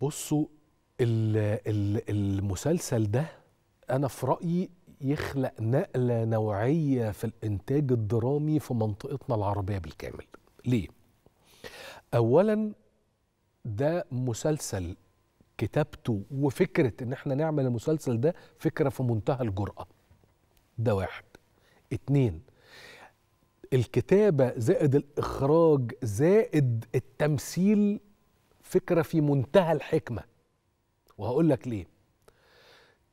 بصوا المسلسل ده انا في رايي يخلق نقله نوعيه في الانتاج الدرامي في منطقتنا العربيه بالكامل ليه اولا ده مسلسل كتابته وفكره ان احنا نعمل المسلسل ده فكره في منتهى الجراه ده واحد اتنين الكتابه زائد الاخراج زائد التمثيل فكرة في منتهى الحكمة وهقول لك ليه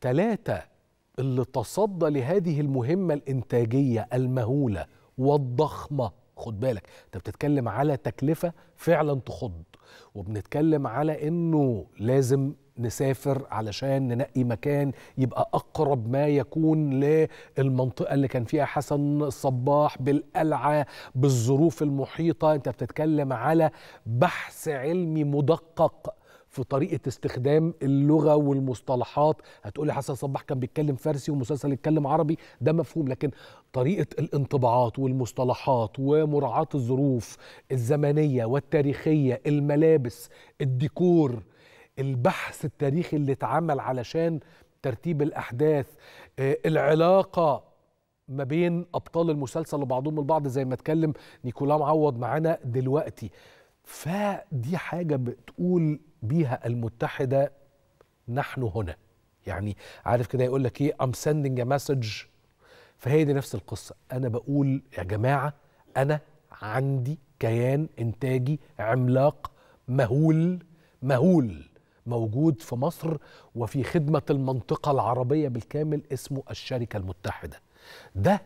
ثلاثة اللي تصدى لهذه المهمة الإنتاجية المهولة والضخمة خد بالك انت بتتكلم على تكلفه فعلا تخض وبنتكلم على انه لازم نسافر علشان ننقي مكان يبقى اقرب ما يكون للمنطقه اللي كان فيها حسن الصباح بالقلعه بالظروف المحيطه انت بتتكلم على بحث علمي مدقق في طريقه استخدام اللغه والمصطلحات هتقولي حسن صباح كان بيتكلم فارسي ومسلسل يتكلم عربي ده مفهوم لكن طريقه الانطباعات والمصطلحات ومراعاه الظروف الزمنيه والتاريخيه الملابس الديكور البحث التاريخي اللي اتعمل علشان ترتيب الاحداث آه، العلاقه ما بين ابطال المسلسل وبعضهم البعض زي ما اتكلم نيكولا معوض معانا دلوقتي فدي حاجه بتقول بيها المتحده نحن هنا يعني عارف كده يقول لك ايه I'm sending a message فهي دي نفس القصه انا بقول يا جماعه انا عندي كيان انتاجي عملاق مهول مهول موجود في مصر وفي خدمه المنطقه العربيه بالكامل اسمه الشركه المتحده ده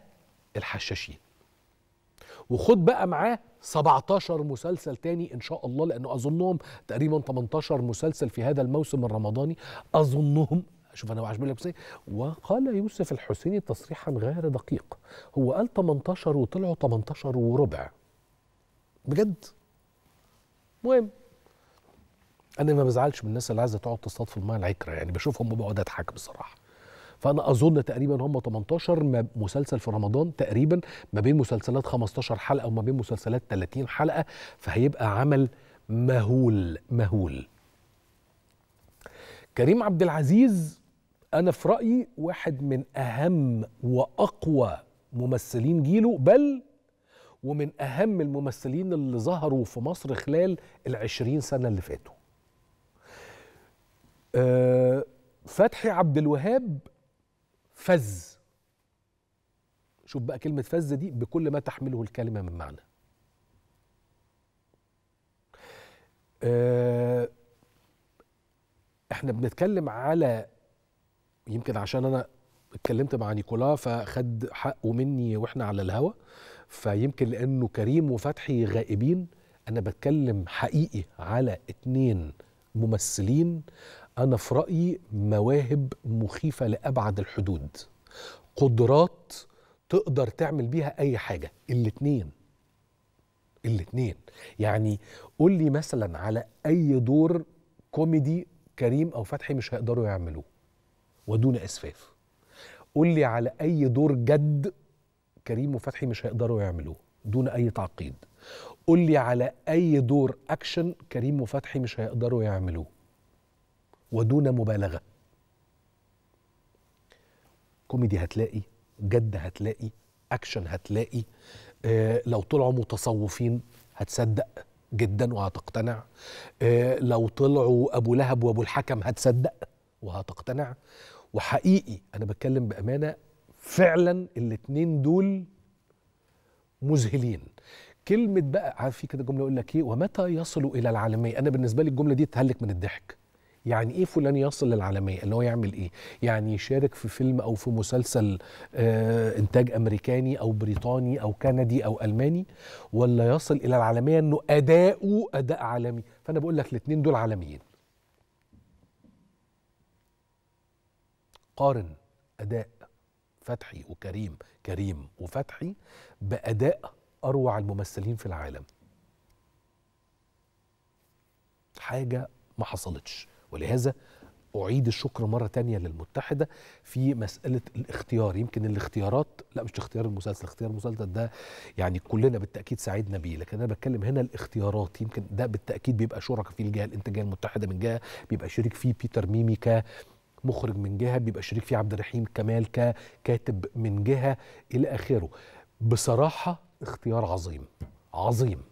الحشاشين وخد بقى معاه 17 مسلسل تاني ان شاء الله لانه اظنهم تقريبا 18 مسلسل في هذا الموسم الرمضاني اظنهم شوف انا وعجبني لك إيه، وقال يوسف الحسيني تصريحا غير دقيق هو قال 18 وطلعوا 18 وربع بجد مهم انا ما بزعلش من الناس اللي عايزه تقعد تصطاد في الميه العكره يعني بشوفهم وبقعد اضحك بصراحه فانا اظن تقريبا هم 18 مسلسل في رمضان تقريبا ما بين مسلسلات 15 حلقه وما بين مسلسلات 30 حلقه فهيبقى عمل مهول مهول كريم عبد العزيز انا في رايي واحد من اهم واقوى ممثلين جيله بل ومن أهم الممثلين اللي ظهروا في مصر خلال 20 سنة اللي فاتوا أه فتحي عبد الوهاب فز شوف بقى كلمة فز دي بكل ما تحمله الكلمة من معنى آه، احنا بنتكلم على يمكن عشان انا اتكلمت مع نيكولا فخد حقه مني واحنا على الهوا فيمكن لانه كريم وفتحي غائبين انا بتكلم حقيقي على اتنين ممثلين انا في رايي مواهب مخيفه لابعد الحدود قدرات تقدر تعمل بيها اي حاجه الاتنين الاتنين يعني قول لي مثلا على اي دور كوميدي كريم او فتحي مش هيقدروا يعملوه ودون اسفاف قول لي على اي دور جد كريم وفتحي مش هيقدروا يعملوه دون اي تعقيد قول لي على اي دور اكشن كريم وفتحي مش هيقدروا يعملوه ودون مبالغه كوميدي هتلاقي جد هتلاقي اكشن هتلاقي آه لو طلعوا متصوفين هتصدق جدا وهتقتنع آه لو طلعوا ابو لهب وابو الحكم هتصدق وهتقتنع وحقيقي انا بتكلم بامانه فعلا الاتنين دول مذهلين كلمه بقى عارف في كده جمله يقول لك ايه ومتى يصلوا الى العالميه انا بالنسبه لي الجمله دي تهلك من الضحك يعني ايه فلان يصل للعالميه اللي هو يعمل ايه يعني يشارك في فيلم او في مسلسل آه انتاج امريكاني او بريطاني او كندي او الماني ولا يصل الى العالميه انه اداؤه اداء عالمي فانا بقول لك الاثنين دول عالميين قارن اداء فتحي وكريم كريم وفتحي باداء اروع الممثلين في العالم حاجه ما حصلتش ولهذا أعيد الشكر مرة تانية للمتحدة في مسألة الاختيار يمكن الاختيارات لا مش اختيار المسلسل اختيار المسلسل ده يعني كلنا بالتأكيد ساعدنا بيه لكن أنا بتكلم هنا الاختيارات يمكن ده بالتأكيد بيبقى شركاء فيه الجهة الإنتاجية المتحدة من جهة بيبقى شريك فيه بيتر ميمي ك مخرج من جهة بيبقى شريك فيه عبد الرحيم كمال ككاتب من جهة إلى آخره بصراحة اختيار عظيم عظيم